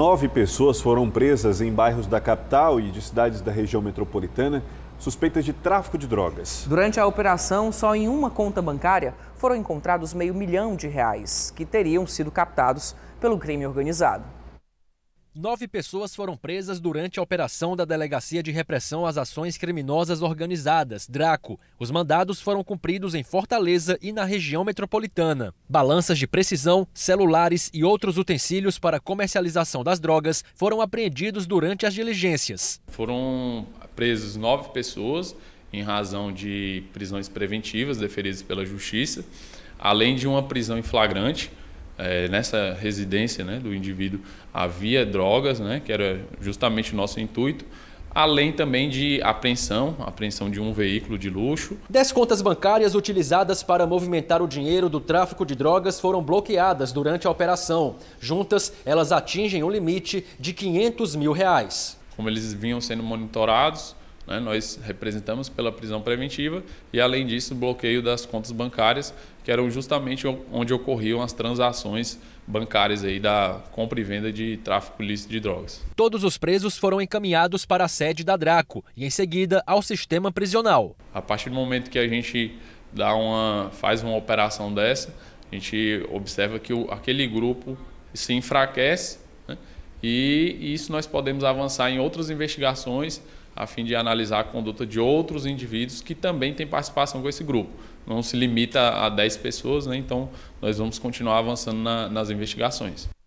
Nove pessoas foram presas em bairros da capital e de cidades da região metropolitana suspeitas de tráfico de drogas. Durante a operação, só em uma conta bancária foram encontrados meio milhão de reais que teriam sido captados pelo crime organizado. Nove pessoas foram presas durante a operação da Delegacia de Repressão às Ações Criminosas Organizadas, DRACO. Os mandados foram cumpridos em Fortaleza e na região metropolitana. Balanças de precisão, celulares e outros utensílios para comercialização das drogas foram apreendidos durante as diligências. Foram presos nove pessoas em razão de prisões preventivas deferidas pela Justiça, além de uma prisão em flagrante é, nessa residência né, do indivíduo havia drogas, né, que era justamente o nosso intuito, além também de apreensão, apreensão de um veículo de luxo. Dez contas bancárias utilizadas para movimentar o dinheiro do tráfico de drogas foram bloqueadas durante a operação. Juntas, elas atingem um limite de 500 mil reais. Como eles vinham sendo monitorados, né? Nós representamos pela prisão preventiva e, além disso, bloqueio das contas bancárias, que eram justamente onde ocorriam as transações bancárias aí da compra e venda de tráfico ilícito de drogas. Todos os presos foram encaminhados para a sede da Draco e, em seguida, ao sistema prisional. A partir do momento que a gente dá uma, faz uma operação dessa, a gente observa que o, aquele grupo se enfraquece e isso nós podemos avançar em outras investigações a fim de analisar a conduta de outros indivíduos que também têm participação com esse grupo. Não se limita a 10 pessoas, né? então nós vamos continuar avançando na, nas investigações.